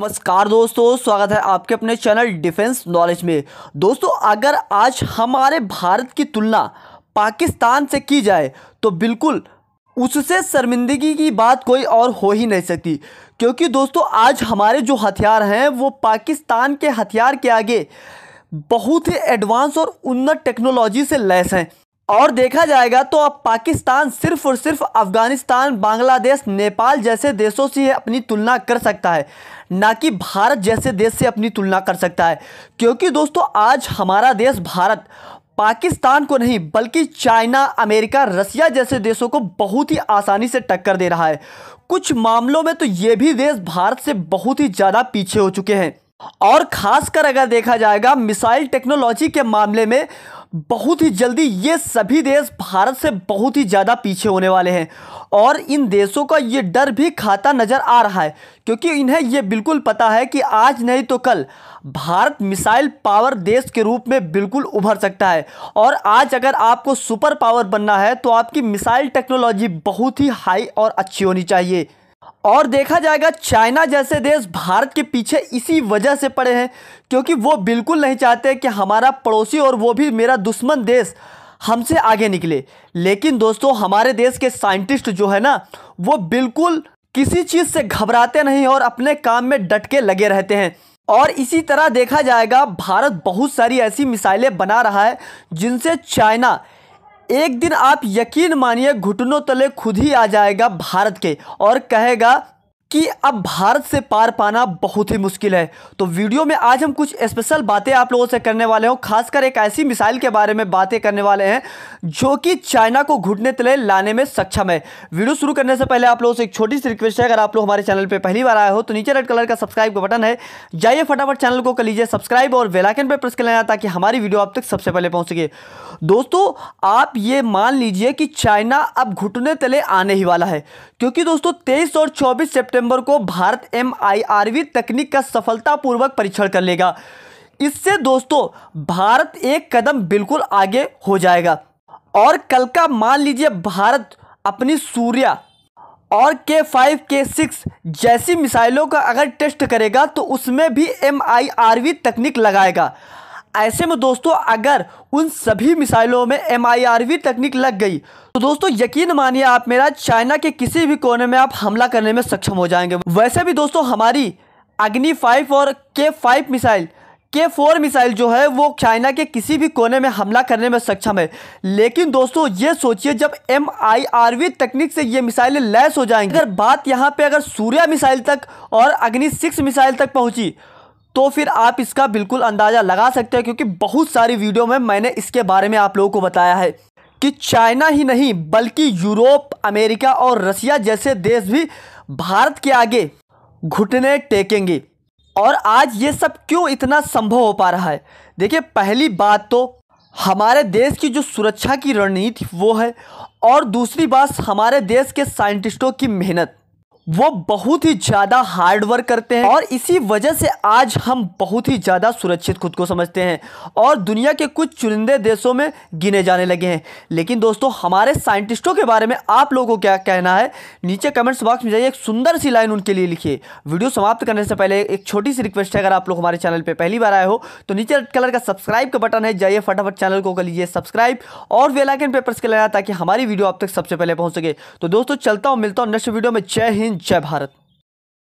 नमस्कार दोस्तों स्वागत है आपके अपने चैनल डिफेंस नॉलेज में दोस्तों अगर आज हमारे भारत की तुलना पाकिस्तान से की जाए तो बिल्कुल उससे शर्मिंदगी की बात कोई और हो ही नहीं सकती क्योंकि दोस्तों आज हमारे जो हथियार हैं वो पाकिस्तान के हथियार के आगे बहुत ही एडवांस और उन्नत टेक्नोलॉजी से लैस हैं और देखा जाएगा तो अब पाकिस्तान सिर्फ और सिर्फ अफगानिस्तान बांग्लादेश नेपाल जैसे देशों से अपनी तुलना कर सकता है ना कि भारत जैसे देश से अपनी तुलना कर सकता है क्योंकि दोस्तों आज हमारा देश भारत पाकिस्तान को नहीं बल्कि चाइना अमेरिका रसिया जैसे देशों को बहुत ही आसानी से टक्कर दे रहा है कुछ मामलों में तो ये भी देश भारत से बहुत ही ज़्यादा पीछे हो चुके हैं और खासकर अगर देखा जाएगा मिसाइल टेक्नोलॉजी के मामले में बहुत ही जल्दी ये सभी देश भारत से बहुत ही ज़्यादा पीछे होने वाले हैं और इन देशों का ये डर भी खाता नज़र आ रहा है क्योंकि इन्हें ये बिल्कुल पता है कि आज नहीं तो कल भारत मिसाइल पावर देश के रूप में बिल्कुल उभर सकता है और आज अगर आपको सुपर पावर बनना है तो आपकी मिसाइल टेक्नोलॉजी बहुत ही हाई और अच्छी होनी चाहिए और देखा जाएगा चाइना जैसे देश भारत के पीछे इसी वजह से पड़े हैं क्योंकि वो बिल्कुल नहीं चाहते कि हमारा पड़ोसी और वो भी मेरा दुश्मन देश हमसे आगे निकले लेकिन दोस्तों हमारे देश के साइंटिस्ट जो है ना वो बिल्कुल किसी चीज़ से घबराते नहीं और अपने काम में डट के लगे रहते हैं और इसी तरह देखा जाएगा भारत बहुत सारी ऐसी मिसाइलें बना रहा है जिनसे चाइना एक दिन आप यकीन मानिए घुटनों तले खुद ही आ जाएगा भारत के और कहेगा कि अब भारत से पार पाना बहुत ही मुश्किल है तो वीडियो में आज हम कुछ स्पेशल बातें आप लोगों से करने वाले हों खासकर एक ऐसी मिसाइल के बारे में बातें करने वाले हैं जो कि चाइना को घुटने तले लाने में सक्षम है वीडियो शुरू करने से पहले आप लोगों से एक छोटी सी रिक्वेस्ट है अगर आप लोग हमारे चैनल पर पहली बार आए हो तो नीचे रेड कलर का सब्सक्राइब का बटन है जाइए फटाफट चैनल को कर लीजिए सब्सक्राइब और वेलाइकन पर प्रेस कर लेना ताकि हमारी वीडियो आप तक सबसे पहले पहुँच सके दोस्तों आप ये मान लीजिए कि चाइना अब घुटने तले आने ही वाला है क्योंकि दोस्तों तेईस और चौबीस सेप्टेम्बर सितंबर को भारत एम तकनीक का सफलतापूर्वक परीक्षण कर लेगा इससे दोस्तों भारत एक कदम बिल्कुल आगे हो जाएगा और कल का मान लीजिए भारत अपनी सूर्या और के फाइव के सिक्स जैसी मिसाइलों का अगर टेस्ट करेगा तो उसमें भी एम तकनीक लगाएगा ऐसे में दोस्तों अगर उन सभी मिसाइलों में एम तकनीक लग गई तो दोस्तों यकीन मानिए आप मेरा चाइना के किसी भी कोने में आप हमला करने में सक्षम हो जाएंगे वैसे भी दोस्तों हमारी अग्नि फाइव और K five missile K four missile जो है वो चाइना के किसी भी कोने में हमला करने में सक्षम है लेकिन दोस्तों ये सोचिए जब एम आई आर वी तकनीक से ये मिसाइलें लैस हो जाएंगी अगर बात यहाँ पे अगर सूर्या मिसाइल तक और अग्नि सिक्स मिसाइल तक पहुँची तो फिर आप इसका बिल्कुल अंदाज़ा लगा सकते हैं क्योंकि बहुत सारी वीडियो में मैंने इसके बारे में आप लोगों को बताया है कि चाइना ही नहीं बल्कि यूरोप अमेरिका और रसिया जैसे देश भी भारत के आगे घुटने टेकेंगे और आज ये सब क्यों इतना संभव हो पा रहा है देखिए पहली बात तो हमारे देश की जो सुरक्षा की रणनीति वो है और दूसरी बात हमारे देश के साइंटिस्टों की मेहनत वो बहुत ही ज़्यादा हार्ड वर्क करते हैं और इसी वजह से आज हम बहुत ही ज़्यादा सुरक्षित खुद को समझते हैं और दुनिया के कुछ चुनिंदे देशों में गिने जाने लगे हैं लेकिन दोस्तों हमारे साइंटिस्टों के बारे में आप लोगों को क्या कहना है नीचे कमेंट्स बॉक्स में जाइए एक सुंदर सी लाइन उनके लिए लिखिए वीडियो समाप्त करने से पहले एक छोटी सी रिक्वेस्ट है अगर आप लोग हमारे चैनल पर पहली बार आए हो तो नीचे रेड कलर का सब्सक्राइब का बटन है जाइए फटाफट चैनल को कर लीजिए सब्सक्राइब और वेलाइकन पेपर्स के लेना ताकि हमारी वीडियो आप तक सबसे पहले पहुंच सके तो दोस्तों चलता हूँ मिलता हूँ नेक्स्ट वीडियो में जय हिंद जय भारत